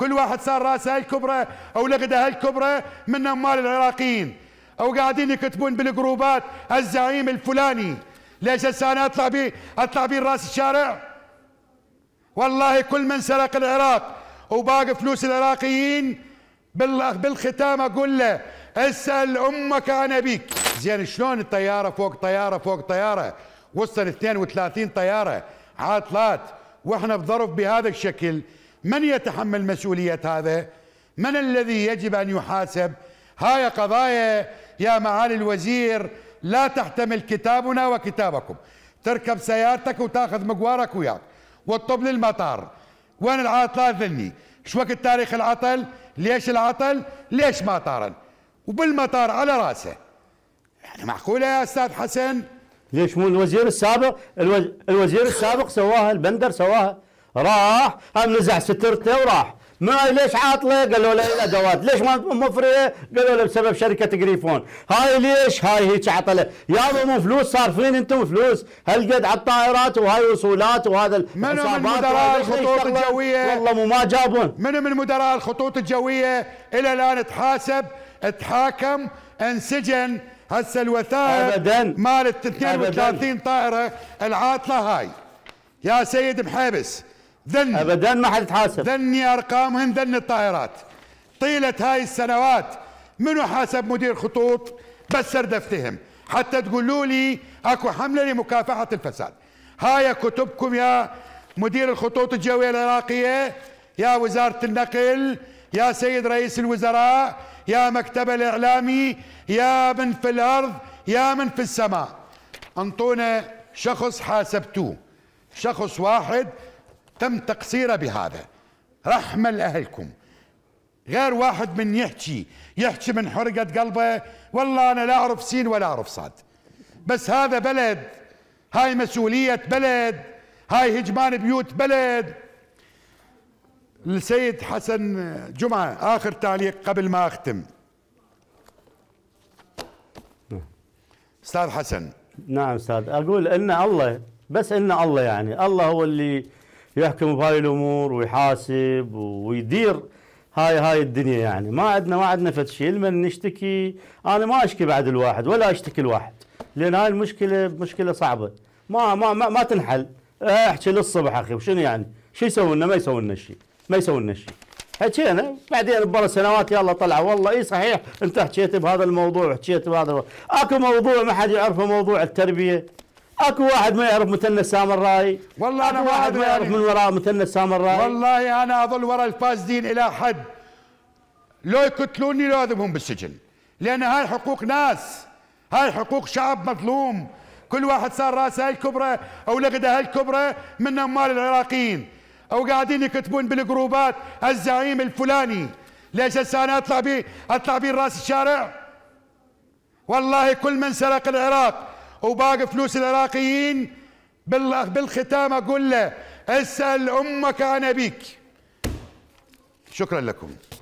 كل واحد صار راسه الكبرى او لقده الكبرى من اموال العراقيين او قاعدين يكتبون بالجروبات الزعيم الفلاني ليش هسه انا اطلع بيه اطلع بيه راس الشارع والله كل من سرق العراق وباقي فلوس العراقيين بالختام اقول له اسال امك انا ابيك زين شلون الطياره فوق طياره فوق طياره وصل 32 طياره عاطلات واحنا بظرف بهذا الشكل من يتحمل مسؤولية هذا من الذي يجب أن يحاسب هاي قضايا يا معالي الوزير لا تحتمل كتابنا وكتابكم تركب سيارتك وتاخذ مقوارك وياك وتطب للمطار وين العطل ذني شو وقت تاريخ العطل ليش العطل ليش ما طارن وبالمطار على راسه يعني معقوله يا استاذ حسن ليش مو الوزير السابق الوز... الوزير السابق سواها البندر سواها راح نزع سترته وراح ما ليش عاطله؟ قالوا له الادوات، ليش ما مفريه؟ قالوا له بسبب شركه جريفون، هاي ليش؟ هاي هيك عطله، يا مو فلوس صارفين انتم فلوس، هالقد على الطائرات وهاي وصولات وهذا منو من مدراء الخطوط الجويه؟ والله مو ما جابون منو من مدراء الخطوط الجويه الى الان تحاسب تحاكم انسجن هسه الوثائق ابدا مالت 32 طائره العاطله هاي يا سيد محابس ذن ابدا ما حد تحاسب ذني ارقامهم ذني الطائرات طيله هاي السنوات منو حاسب مدير خطوط بس سردفتهم حتى تقولوا لي اكو حمله لمكافحه الفساد هاي كتبكم يا مدير الخطوط الجويه العراقيه يا وزاره النقل يا سيد رئيس الوزراء يا مكتب الاعلامي يا من في الارض يا من في السماء انطونا شخص حاسبتوه شخص واحد تم تقصيره بهذا رحمة لأهلكم غير واحد من يحكي يحكي من حرقة قلبه والله أنا لا أعرف سين ولا أعرف صاد بس هذا بلد هاي مسؤولية بلد هاي هجمان بيوت بلد السيد حسن جمعة آخر تعليق قبل ما أختم أستاذ حسن نعم أستاذ أقول إن الله بس إن الله يعني الله هو اللي يحكم بهاي الامور ويحاسب ويدير هاي هاي الدنيا يعني ما عندنا ما عندنا فد شيء لمن نشتكي انا ما اشكي بعد الواحد ولا اشتكي الواحد لان هاي المشكله مشكله صعبه ما ما ما, ما تنحل أه، احكي للصبح اخي وشنو يعني شو يسوي لنا ما يسوي لنا شيء ما يسوي لنا شيء حكينا بعدين برا سنوات يلا طلع والله اي صحيح انت حكيت بهذا الموضوع حكيت بهذا الموضوع. اكو موضوع ما حد يعرفه موضوع التربيه اكو واحد ما يعرف مثنى السامرائي والله انا واحد ما يعرف يعني. من وراء مثنى السامرائي والله انا اظل وراء الفاسدين الى حد لو يقتلوني لو اذبهم بالسجن لان هاي حقوق ناس هاي حقوق شعب مظلوم كل واحد صار راسه الكبرى او لغده الكبرى من اموال العراقيين او قاعدين يكتبون بالجروبات الزعيم الفلاني ليش هسه انا اطلع بيه اطلع بيه راس الشارع والله كل من سرق العراق وباقي فلوس العراقيين بالختام اقول له اسال امك عن ابيك شكرا لكم